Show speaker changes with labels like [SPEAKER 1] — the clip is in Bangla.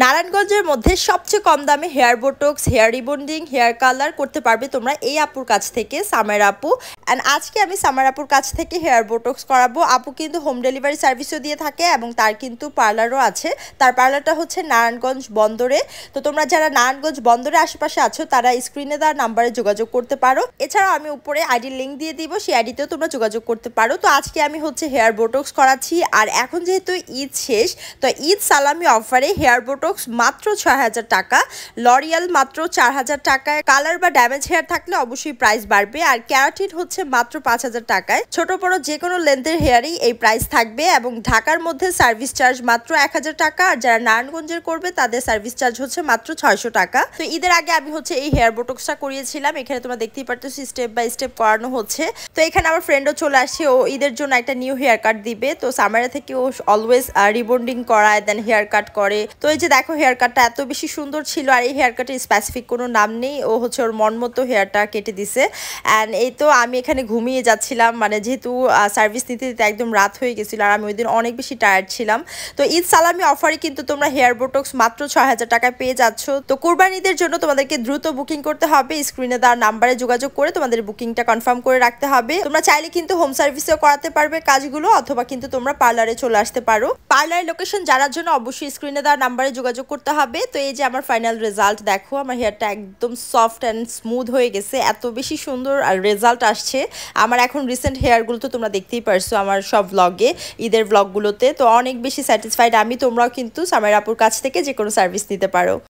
[SPEAKER 1] নারায়ণগঞ্জের মধ্যে সবচেয়ে কম দামে hair botox hair rebonding hair colour করতে পারবে তোমরা এই আপুর কাছ থেকে সামের আপু অ্যান্ড আজকে আমি সামার আপুর কাছ থেকে হেয়ার বোটক্স করাবো আপু কিন্তু হোম ডেলিভারি সার্ভিসও দিয়ে থাকে এবং তার কিন্তু পার্লারও আছে তার পার্লারটা হচ্ছে নারায়ণগঞ্জ বন্দরে তো তোমরা যারা নারায়ণগঞ্জ বন্দরের আশেপাশে আছো তারা স্ক্রিনে দেওয়ার নাম্বারে যোগাযোগ করতে পারো এছাড়াও আমি উপরে আইডির লিঙ্ক দিয়ে দিব সেই আইডিতেও তোমরা যোগাযোগ করতে পারো তো আজকে আমি হচ্ছে হেয়ার বোটক্স করাচ্ছি আর এখন যেহেতু ঈদ শেষ তো ঈদ সালামি অফারে হেয়ার বোটক্স মাত্র ছয় হাজার টাকা লরিয়াল মাত্র চার হাজার টাকায় কালার বা ড্যামেজ হেয়ার থাকলে অবশ্যই প্রাইস বাড়বে আর ক্যারাটিন হচ্ছে হচ্ছে মাত্র পাঁচ হাজার টাকায় ছোট বড় যে কোনো লেন্থের হেয়ারই এই প্রাইস থাকবে এবং ঢাকার মধ্যে সার্ভিস চার্জ মাত্র এক হাজার টাকা আর যারা নারায়ণগঞ্জের করবে তাদের সার্ভিস চার্জ হচ্ছে মাত্র ছয়শো টাকা তো ঈদের আগে আমি হচ্ছে এই হেয়ার বোটক্সটা করিয়েছিলাম এখানে তোমরা দেখতেই পারতেছি স্টেপ বাই স্টেপ করানো হচ্ছে তো এখানে আমার ফ্রেন্ডও চলে আসছে ও ঈদের জন্য একটা নিউ হেয়ার কাট দিবে তো সামারে থেকে ও অলওয়েজ রিবন্ডিং করায় দেন হেয়ার কাট করে তো এই যে দেখো হেয়ার কাটটা এত বেশি সুন্দর ছিল আর এই হেয়ার কাটের স্পেসিফিক কোনো নাম নেই ও হচ্ছে ওর মন মতো হেয়ারটা কেটে দিছে অ্যান্ড এই তো আমি এখানে ঘুমিয়ে যাচ্ছিলাম মানে যেহেতু সার্ভিস নিতে দিতে একদম রাত হয়ে গেছিলো আর আমি ওই দিন অনেক বেশি টায়ার্ড ছিলাম তো ঈদ সালামি অফারে কিন্তু তোমরা হেয়ার বোটক্স মাত্র ছয় হাজার টাকায় পেয়ে যাচ্ছ তো কোরবানিদের জন্য তোমাদেরকে দ্রুত বুকিং করতে হবে স্ক্রিনে দেওয়ার নাম্বারে যোগাযোগ করে তোমাদের বুকিংটা কনফার্ম করে রাখতে হবে তোমরা চাইলে কিন্তু হোম সার্ভিসেও করাতে পারবে কাজগুলো অথবা কিন্তু তোমরা পার্লারে চলে আসতে পারো পার্লারের লোকেশন জানার জন্য অবশ্যই স্ক্রিনে দেওয়ার নাম্বারে যোগাযোগ করতে হবে তো এই যে আমার ফাইনাল রেজাল্ট দেখো আমার হেয়ারটা একদম সফট অ্যান্ড স্মুথ হয়ে গেছে এত বেশি সুন্দর আর রেজাল্ট আসছে যাচ্ছে আমার এখন রিসেন্ট হেয়ারগুলো তো তোমরা দেখতেই পারছো আমার সব ব্লগে ঈদের ব্লগগুলোতে তো অনেক বেশি স্যাটিসফাইড আমি তোমরাও কিন্তু সামের আপুর কাছ থেকে যে কোনো সার্ভিস নিতে পারো